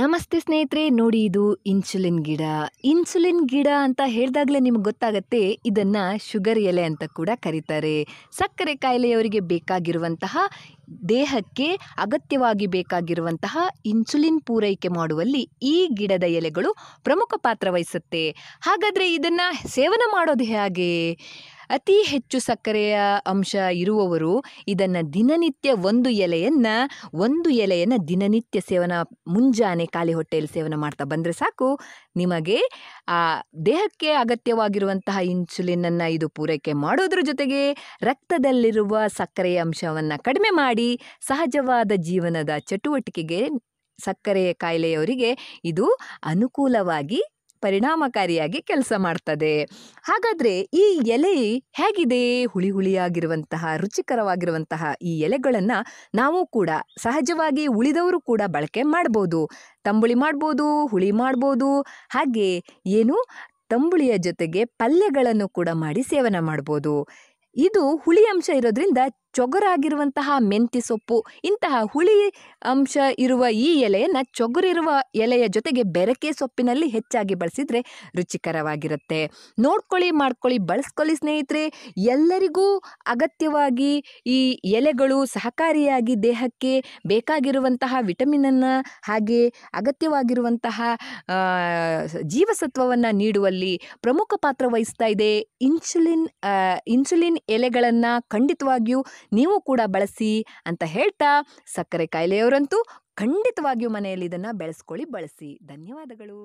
ನಮಸ್ತೆ ಸ್ನೇಹಿತರೆ ನೋಡಿ ಇದು ಇನ್ಸುಲಿನ್ ಗಿಡ ಇನ್ಸುಲಿನ್ ಗಿಡ ಅಂತ ಹೇಳಿದಾಗಲೇ ನಿಮ್ಗೆ ಗೊತ್ತಾಗತ್ತೆ ಇದನ್ನು ಶುಗರ್ ಎಲೆ ಅಂತ ಕೂಡ ಕರೀತಾರೆ ಸಕ್ಕರೆ ಕಾಯಿಲೆಯವರಿಗೆ ಬೇಕಾಗಿರುವಂತಹ ದೇಹಕ್ಕೆ ಅಗತ್ಯವಾಗಿ ಬೇಕಾಗಿರುವಂತಹ ಇನ್ಸುಲಿನ್ ಪೂರೈಕೆ ಮಾಡುವಲ್ಲಿ ಈ ಗಿಡದ ಎಲೆಗಳು ಪ್ರಮುಖ ಪಾತ್ರ ವಹಿಸುತ್ತೆ ಹಾಗಾದರೆ ಇದನ್ನು ಸೇವನೆ ಮಾಡೋದು ಹೇಗೆ ಅತಿ ಹೆಚ್ಚು ಸಕ್ಕರೆಯ ಅಂಶ ಇರುವವರು ಇದನ್ನು ದಿನನಿತ್ಯ ಒಂದು ಎಲೆಯನ್ನು ಒಂದು ಎಲೆಯನ್ನು ದಿನನಿತ್ಯ ಸೇವನ ಮುಂಜಾನೆ ಖಾಲಿ ಹೊಟ್ಟೆಯಲ್ಲಿ ಸೇವನ ಮಾಡ್ತಾ ಬಂದರೆ ಸಾಕು ನಿಮಗೆ ಆ ದೇಹಕ್ಕೆ ಅಗತ್ಯವಾಗಿರುವಂತಹ ಇನ್ಸುಲಿನನ್ನು ಇದು ಪೂರೈಕೆ ಮಾಡೋದ್ರ ಜೊತೆಗೆ ರಕ್ತದಲ್ಲಿರುವ ಸಕ್ಕರೆಯ ಅಂಶವನ್ನು ಕಡಿಮೆ ಮಾಡಿ ಸಹಜವಾದ ಜೀವನದ ಚಟುವಟಿಕೆಗೆ ಸಕ್ಕರೆಯ ಕಾಯಿಲೆಯವರಿಗೆ ಇದು ಅನುಕೂಲವಾಗಿ ಪರಿಣಾಮಕಾರಿಯಾಗಿ ಕೆಲಸ ಮಾಡ್ತದೆ ಹಾಗಾದರೆ ಈ ಎಲೆ ಹೇಗಿದೆ ಹುಳಿ ಹುಳಿಯಾಗಿರುವಂತಹ ರುಚಿಕರವಾಗಿರುವಂತಹ ಈ ಎಲೆಗಳನ್ನು ನಾವು ಕೂಡ ಸಹಜವಾಗಿ ಉಳಿದವರು ಕೂಡ ಬಳಕೆ ಮಾಡ್ಬೋದು ತಂಬುಳಿ ಮಾಡ್ಬೋದು ಹುಳಿ ಮಾಡ್ಬೋದು ಹಾಗೆ ಏನು ತಂಬುಳಿಯ ಜೊತೆಗೆ ಪಲ್ಯಗಳನ್ನು ಕೂಡ ಮಾಡಿ ಸೇವನೆ ಮಾಡ್ಬೋದು ಇದು ಹುಳಿ ಅಂಶ ಇರೋದ್ರಿಂದ ಚೊಗರಾಗಿರುವಂತಹ ಮೆಂತಿ ಸೊಪ್ಪು ಇಂತಹ ಹುಳಿ ಅಂಶ ಇರುವ ಈ ಎಲೆಯನ್ನು ಚೊಗರಿರುವ ಎಲೆಯ ಜೊತೆಗೆ ಬೆರಕೆ ಸೊಪ್ಪಿನಲ್ಲಿ ಹೆಚ್ಚಾಗಿ ಬಳಸಿದರೆ ರುಚಿಕರವಾಗಿರುತ್ತೆ ನೋಡ್ಕೊಳ್ಳಿ ಮಾಡ್ಕೊಳ್ಳಿ ಬಳಸ್ಕೊಳ್ಳಿ ಸ್ನೇಹಿತರೆ ಎಲ್ಲರಿಗೂ ಅಗತ್ಯವಾಗಿ ಈ ಎಲೆಗಳು ಸಹಕಾರಿಯಾಗಿ ದೇಹಕ್ಕೆ ಬೇಕಾಗಿರುವಂತಹ ವಿಟಮಿನನ್ನು ಹಾಗೆ ಅಗತ್ಯವಾಗಿರುವಂತಹ ಜೀವಸತ್ವವನ್ನು ನೀಡುವಲ್ಲಿ ಪ್ರಮುಖ ಪಾತ್ರ ವಹಿಸ್ತಾ ಇದೆ ಇನ್ಸುಲಿನ್ ಇನ್ಸುಲಿನ್ ಎಲೆಗಳನ್ನು ಖಂಡಿತವಾಗಿಯೂ ನೀವು ಕೂಡ ಬಳಸಿ ಅಂತ ಹೇಳ್ತಾ ಸಕ್ಕರೆ ಕಾಯಿಲೆಯವರಂತೂ ಖಂಡಿತವಾಗಿಯೂ ಮನೆಯಲ್ಲಿ ಇದನ್ನು ಬೆಳೆಸ್ಕೊಳ್ಳಿ ಬಳಸಿ ಧನ್ಯವಾದಗಳು